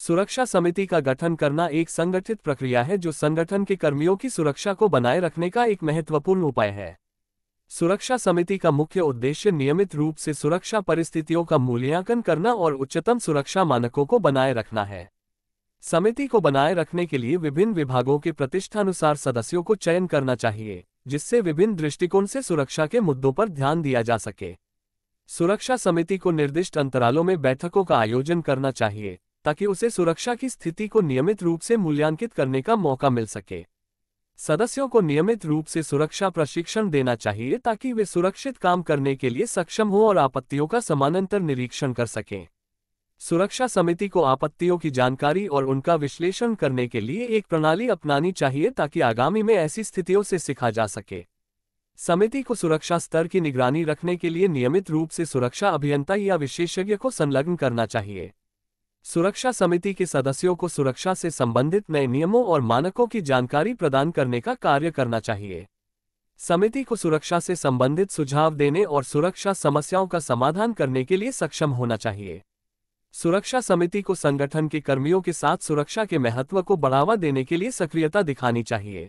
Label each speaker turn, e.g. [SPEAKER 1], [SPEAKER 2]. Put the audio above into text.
[SPEAKER 1] सुरक्षा समिति का गठन करना एक संगठित प्रक्रिया है जो संगठन के कर्मियों की सुरक्षा को बनाए रखने का एक महत्वपूर्ण उपाय है सुरक्षा समिति का मुख्य उद्देश्य नियमित रूप से सुरक्षा परिस्थितियों का मूल्यांकन करना और उच्चतम सुरक्षा मानकों को बनाए रखना है समिति को बनाए रखने के लिए विभिन्न विभागों के प्रतिष्ठानुसार सदस्यों को चयन करना चाहिए जिससे विभिन्न दृष्टिकोण से सुरक्षा के मुद्दों पर ध्यान दिया जा सके सुरक्षा समिति को निर्दिष्ट अंतरालों में बैठकों का आयोजन करना चाहिए ताकि उसे सुरक्षा की स्थिति को नियमित रूप से मूल्यांकित करने का मौका मिल सके सदस्यों को नियमित रूप से सुरक्षा प्रशिक्षण देना चाहिए ताकि वे सुरक्षित काम करने के लिए सक्षम हों और आपत्तियों का समानांतर निरीक्षण कर सकें सुरक्षा समिति को आपत्तियों की जानकारी और उनका विश्लेषण करने के लिए एक प्रणाली अपनानी चाहिए ताकि आगामी में ऐसी स्थितियों से सीखा जा सके समिति को सुरक्षा स्तर की निगरानी रखने के लिए नियमित रूप से सुरक्षा अभियंता या विशेषज्ञ को संलग्न करना चाहिए सुरक्षा समिति के सदस्यों को सुरक्षा से संबंधित नए नियमों और मानकों की जानकारी प्रदान करने का कार्य करना चाहिए समिति को सुरक्षा से संबंधित सुझाव देने और सुरक्षा समस्याओं का समाधान करने के लिए सक्षम होना चाहिए सुरक्षा समिति को संगठन के कर्मियों के साथ सुरक्षा के महत्व को बढ़ावा देने के लिए सक्रियता दिखानी चाहिए